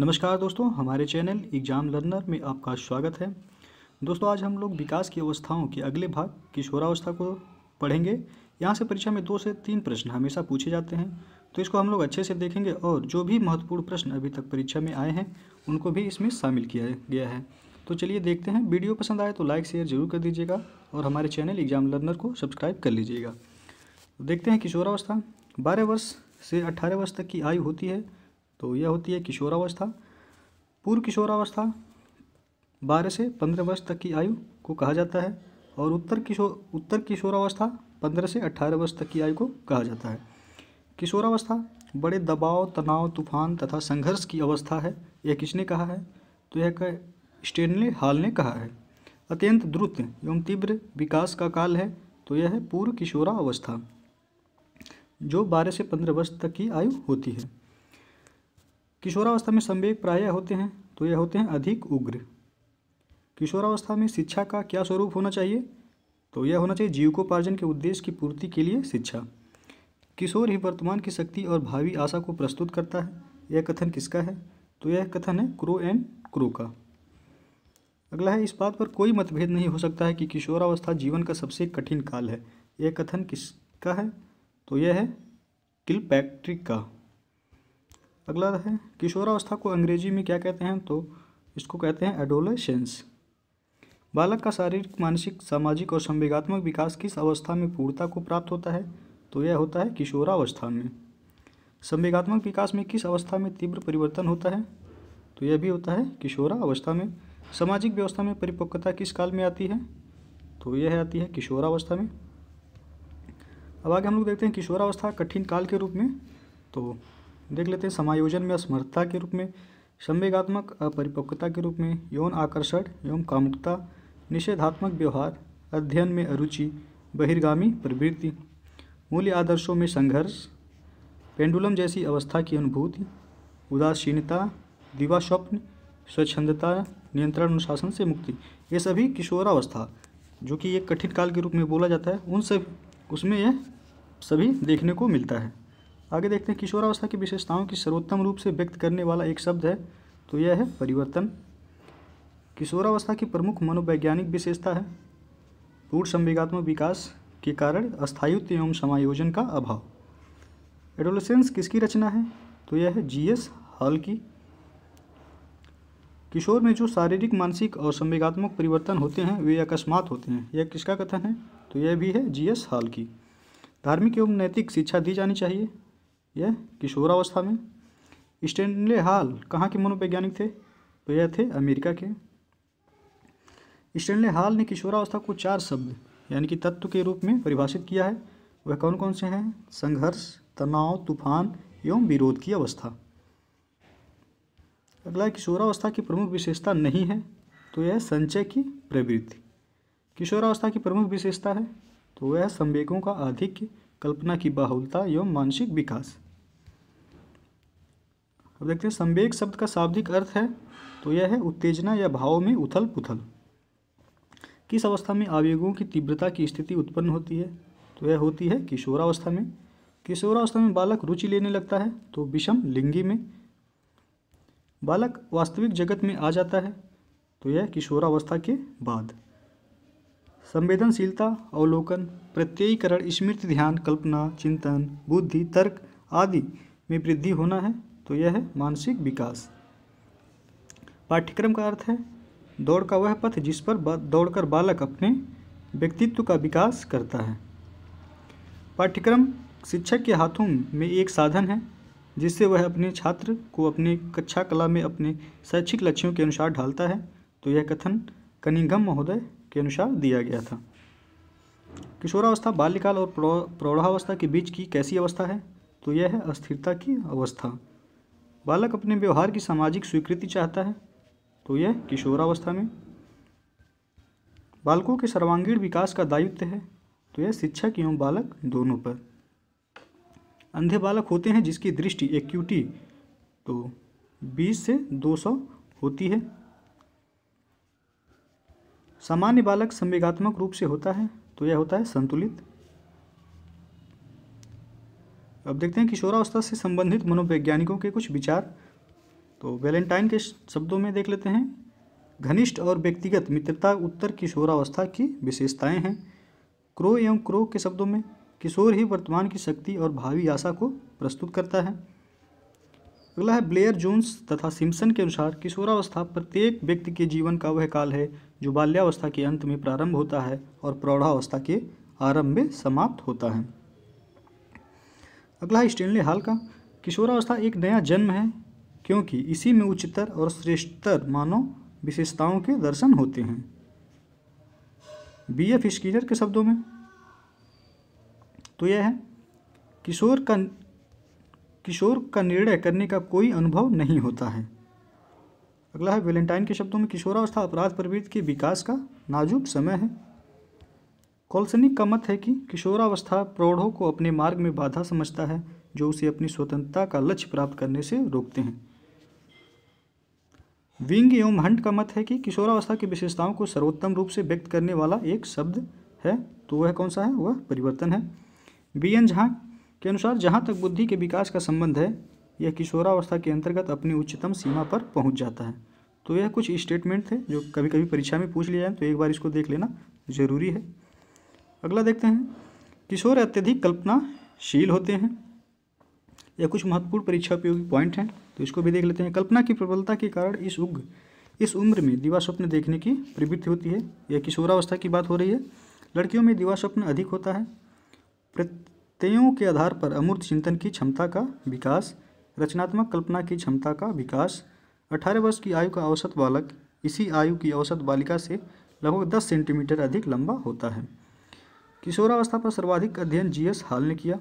नमस्कार दोस्तों हमारे चैनल एग्जाम लर्नर में आपका स्वागत है दोस्तों आज हम लोग विकास की अवस्थाओं के अगले भाग किशोरावस्था को पढ़ेंगे यहाँ से परीक्षा में दो से तीन प्रश्न हमेशा पूछे जाते हैं तो इसको हम लोग अच्छे से देखेंगे और जो भी महत्वपूर्ण प्रश्न अभी तक परीक्षा में आए हैं उनको भी इसमें शामिल किया गया है तो चलिए देखते हैं वीडियो पसंद आए तो लाइक शेयर जरूर कर दीजिएगा और हमारे चैनल एग्जाम लर्नर को सब्सक्राइब कर लीजिएगा देखते हैं किशोरावस्था बारह वर्ष से अट्ठारह वर्ष तक की आयु होती है तो यह होती है किशोरावस्था पूर्व किशोरावस्था बारह से पंद्रह वर्ष तक की आयु को कहा जाता है और उत्तर किशोर उत्तर किशोरावस्था पंद्रह से अट्ठारह वर्ष तक की आयु को कहा जाता है किशोरावस्था बड़े दबाव तनाव तूफान तथा संघर्ष की अवस्था है यह किसने कहा है तो यह स्टेनले हाल ने कहा है अत्यंत द्रुत एवं तीव्र विकास का काल है तो यह है पूर्व किशोरावस्था जो बारह से पंद्रह वर्ष तक की आयु होती है किशोरावस्था में संवेग प्राय होते हैं तो यह होते हैं अधिक उग्र किशोरावस्था में शिक्षा का क्या स्वरूप होना चाहिए तो यह होना चाहिए जीविकोपार्जन के उद्देश्य की पूर्ति के लिए शिक्षा किशोर ही वर्तमान की शक्ति और भावी आशा को प्रस्तुत करता है यह कथन किसका है तो यह कथन है क्रो एंड क्रो का अगला है इस बात पर कोई मतभेद नहीं हो सकता है कि किशोरावस्था जीवन का सबसे कठिन काल है यह कथन किसका है तो यह है किलपैट्रिक का अगला है किशोरावस्था को अंग्रेजी में क्या कहते हैं तो इसको कहते हैं एडोलेशंस बालक का शारीरिक मानसिक सामाजिक और संवेगात्मक विकास किस अवस्था में पूर्णता को प्राप्त होता है तो यह होता है किशोरावस्था में संवेगात्मक विकास में किस अवस्था में तीव्र परिवर्तन होता है तो यह भी होता है किशोरावस्था में सामाजिक व्यवस्था में परिपक्वता किस काल में आती है तो यह आती है किशोरावस्था में अब आगे हम लोग देखते हैं किशोरावस्था कठिन काल के रूप में तो देख लेते हैं समायोजन में असमर्थता के रूप में संवेगात्मक अपरिपक्वता के रूप में यौन आकर्षण एवं कामुकता निषेधात्मक व्यवहार अध्ययन में अरुचि बहिर्गामी प्रवृत्ति मूल्य आदर्शों में संघर्ष पेंडुलम जैसी अवस्था की अनुभूति उदासीनता दिवा स्वप्न स्वच्छंदता नियंत्रण अनुशासन से मुक्ति ये सभी किशोरावस्था जो कि एक कठिन काल के रूप में बोला जाता है उन सब उसमें यह सभी देखने को मिलता है आगे देखते हैं किशोरावस्था की विशेषताओं की सर्वोत्तम रूप से व्यक्त करने वाला एक शब्द है तो यह है परिवर्तन किशोरावस्था की प्रमुख मनोवैज्ञानिक विशेषता है पूर्ण संवेगात्मक विकास के कारण अस्थायित्व एवं समायोजन का अभाव एडोलसेंस किसकी रचना है तो यह है जी एस की किशोर में जो शारीरिक मानसिक और संवेगात्मक परिवर्तन होते हैं वे अकस्मात होते हैं यह किसका कथन है तो यह भी है जी एस की धार्मिक एवं नैतिक शिक्षा दी जानी चाहिए यह किशोरावस्था में स्टेनले हाल कहाँ के मनोवैज्ञानिक थे तो यह थे अमेरिका के स्टेनले हाल ने किशोरावस्था को चार शब्द यानी कि तत्व के रूप में परिभाषित किया है वह कौन कौन से हैं संघर्ष तनाव तूफान एवं विरोध की अवस्था अगला किशोरावस्था की प्रमुख विशेषता नहीं है तो यह संचय की प्रवृत्ति किशोरावस्था की प्रमुख विशेषता है तो वह संवेगों का अधिक कल्पना की बाहुलता एवं मानसिक विकास अब देखते हैं संवेग शब्द का शाब्दिक अर्थ है तो यह है उत्तेजना या भाव में उथल पुथल किस अवस्था में आवेगों की तीव्रता की स्थिति उत्पन्न होती है तो यह होती है किशोरावस्था में किशोरावस्था में बालक रुचि लेने लगता है तो विषम लिंगी में बालक वास्तविक जगत में आ जाता है तो यह किशोरावस्था के बाद संवेदनशीलता अवलोकन प्रत्ययीकरण स्मृति ध्यान कल्पना चिंतन बुद्धि तर्क आदि में वृद्धि होना है तो यह है मानसिक विकास पाठ्यक्रम का अर्थ है दौड़ का वह पथ जिस पर दौड़कर बालक अपने व्यक्तित्व का विकास करता है पाठ्यक्रम शिक्षक के हाथों में एक साधन है जिससे वह अपने छात्र को अपने कक्षा कला में अपने शैक्षिक लक्ष्यों के अनुसार ढालता है तो यह कथन कनिगम महोदय के अनुसार दिया गया था किशोरावस्था बाल्यकाल और प्रौढ़ावस्था के बीच की कैसी अवस्था है तो यह है अस्थिरता की अवस्था बालक अपने व्यवहार की सामाजिक स्वीकृति चाहता है तो यह किशोरावस्था में बालकों के सर्वांगीण विकास का दायित्व है तो यह शिक्षक एवं बालक दोनों पर अंधे बालक होते हैं जिसकी दृष्टि एक्यूटी तो 20 से 200 होती है सामान्य बालक संवेगात्मक रूप से होता है तो यह होता है संतुलित अब देखते हैं किशोरावस्था से संबंधित मनोवैज्ञानिकों के कुछ विचार तो वैलेंटाइन के शब्दों में देख लेते हैं घनिष्ठ और व्यक्तिगत मित्रता उत्तर किशोरावस्था की विशेषताएं हैं क्रो एवं क्रो के शब्दों में किशोर ही वर्तमान की शक्ति और भावी आशा को प्रस्तुत करता है अगला है ब्लेयर जोन्स तथा सिम्सन के अनुसार किशोरावस्था प्रत्येक व्यक्ति के जीवन का वह काल है जो बाल्यावस्था के अंत में प्रारंभ होता है और प्रौढ़ावस्था के आरंभ में समाप्त होता है अगला है स्टेनले हाल का किशोरावस्था एक नया जन्म है क्योंकि इसी में उच्चतर और श्रेष्ठतर मानव विशेषताओं के दर्शन होते हैं बी एफ स्कीनर के शब्दों में तो यह है किशोर का किशोर का निर्णय करने का कोई अनुभव नहीं होता है अगला है वेलेंटाइन के शब्दों में किशोरावस्था अपराध प्रवृत्ति के विकास का नाजुक समय है कौलसनिक का मत है कि किशोरावस्था प्रौढ़ों को अपने मार्ग में बाधा समझता है जो उसे अपनी स्वतंत्रता का लक्ष्य प्राप्त करने से रोकते हैं विंग एवं हंट का मत है कि किशोरावस्था की विशेषताओं को सर्वोत्तम रूप से व्यक्त करने वाला एक शब्द है तो वह कौन सा है वह परिवर्तन है बी एन झा के अनुसार जहाँ तक बुद्धि के विकास का संबंध है यह किशोरावस्था के अंतर्गत अपनी उच्चतम सीमा पर पहुँच जाता है तो यह कुछ स्टेटमेंट थे जो कभी कभी परीक्षा में पूछ लिया जाए तो एक बार इसको देख लेना ज़रूरी है अगला देखते हैं किशोर अत्यधिक कल्पनाशील होते हैं यह कुछ महत्वपूर्ण परीक्षा उपयोगी पॉइंट हैं तो इसको भी देख लेते हैं कल्पना की प्रबलता के कारण इस उग्र इस उम्र में दिवा स्वप्न देखने की प्रवृत्ति होती है यह किशोरावस्था की बात हो रही है लड़कियों में दिवा स्वप्न अधिक होता है प्रत्ययों के आधार पर अमूर्त चिंतन की क्षमता का विकास रचनात्मक कल्पना की क्षमता का विकास अठारह वर्ष की आयु का औसत बालक इसी आयु की औसत बालिका से लगभग दस सेंटीमीटर अधिक लंबा होता है किशोरावस्था पर सर्वाधिक अध्ययन जी एस हाल ने किया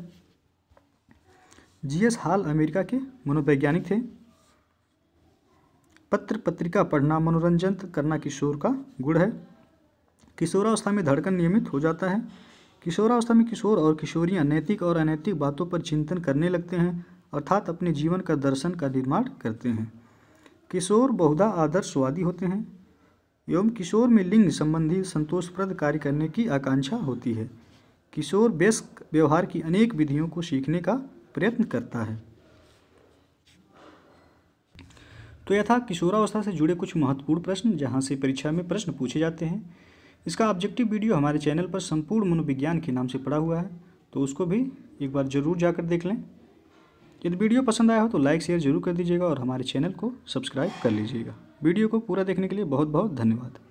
जी एस हाल अमेरिका के मनोवैज्ञानिक थे पत्र पत्रिका पढ़ना मनोरंजन करना किशोर का गुण है किशोरावस्था में धड़कन नियमित हो जाता है किशोरावस्था में किशोर और किशोरियाँ नैतिक और अनैतिक बातों पर चिंतन करने लगते हैं अर्थात अपने जीवन का दर्शन का निर्माण करते हैं किशोर बहुधा आदर्शवादी होते हैं एवं किशोर में लिंग संबंधी संतोषप्रद कार्य करने की आकांक्षा होती है किशोर व्यस्क व्यवहार की अनेक विधियों को सीखने का प्रयत्न करता है तो यह था किशोरावस्था से जुड़े कुछ महत्वपूर्ण प्रश्न जहाँ से परीक्षा में प्रश्न पूछे जाते हैं इसका ऑब्जेक्टिव वीडियो हमारे चैनल पर संपूर्ण मनोविज्ञान के नाम से पड़ा हुआ है तो उसको भी एक बार ज़रूर जाकर देख लें यदि वीडियो पसंद आया हो तो लाइक शेयर जरूर कर दीजिएगा और हमारे चैनल को सब्सक्राइब कर लीजिएगा वीडियो को पूरा देखने के लिए बहुत बहुत धन्यवाद